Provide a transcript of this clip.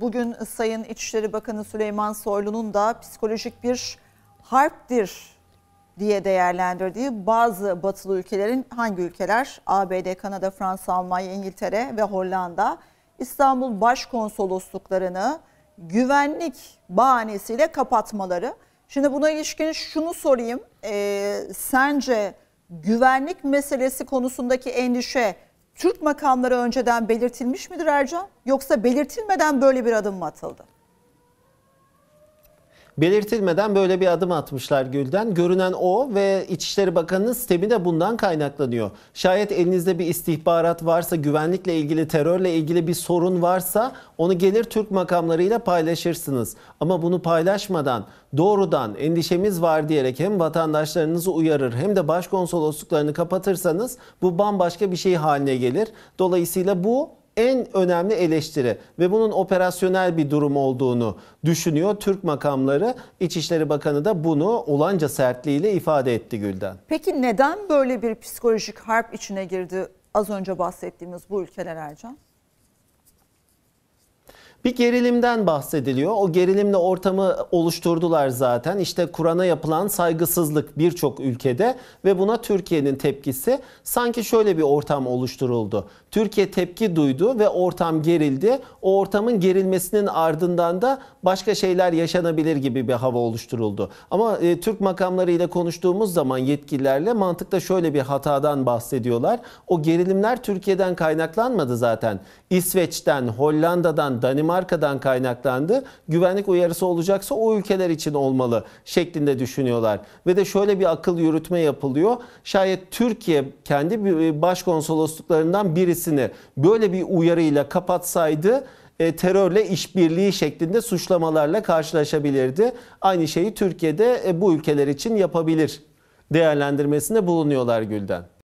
Bugün Sayın İçişleri Bakanı Süleyman Soylu'nun da psikolojik bir harptir diye değerlendirdiği bazı batılı ülkelerin hangi ülkeler? ABD, Kanada, Fransa, Almanya, İngiltere ve Hollanda İstanbul Başkonsolosluklarını güvenlik bahanesiyle kapatmaları. Şimdi buna ilişkin şunu sorayım. E, sence güvenlik meselesi konusundaki endişe Türk makamları önceden belirtilmiş midir Ercan? Yoksa belirtilmeden böyle bir adım mı atıldı? Belirtilmeden böyle bir adım atmışlar Gül'den. Görünen o ve İçişleri Bakanı'nın sistemi de bundan kaynaklanıyor. Şayet elinizde bir istihbarat varsa, güvenlikle ilgili, terörle ilgili bir sorun varsa onu gelir Türk makamlarıyla paylaşırsınız. Ama bunu paylaşmadan doğrudan endişemiz var diyerek hem vatandaşlarınızı uyarır hem de başkonsolosluklarını kapatırsanız bu bambaşka bir şey haline gelir. Dolayısıyla bu en önemli eleştiri ve bunun operasyonel bir durum olduğunu düşünüyor Türk makamları. İçişleri Bakanı da bunu olanca sertliğiyle ifade etti Gülden. Peki neden böyle bir psikolojik harp içine girdi az önce bahsettiğimiz bu ülkeler Ercan? Bir gerilimden bahsediliyor. O gerilimle ortamı oluşturdular zaten. İşte Kur'an'a yapılan saygısızlık birçok ülkede ve buna Türkiye'nin tepkisi sanki şöyle bir ortam oluşturuldu. Türkiye tepki duydu ve ortam gerildi. O ortamın gerilmesinin ardından da başka şeyler yaşanabilir gibi bir hava oluşturuldu. Ama e, Türk makamlarıyla konuştuğumuz zaman yetkililerle mantıkta şöyle bir hatadan bahsediyorlar. O gerilimler Türkiye'den kaynaklanmadı zaten. İsveç'ten, Hollanda'dan, Danimarka'dan markadan kaynaklandı. Güvenlik uyarısı olacaksa o ülkeler için olmalı şeklinde düşünüyorlar. Ve de şöyle bir akıl yürütme yapılıyor. Şayet Türkiye kendi e, başkonsolosluklarından birisini böyle bir uyarıyla kapatsaydı e, terörle işbirliği şeklinde suçlamalarla karşılaşabilirdi. Aynı şeyi Türkiye'de e, bu ülkeler için yapabilir değerlendirmesinde bulunuyorlar Gülden.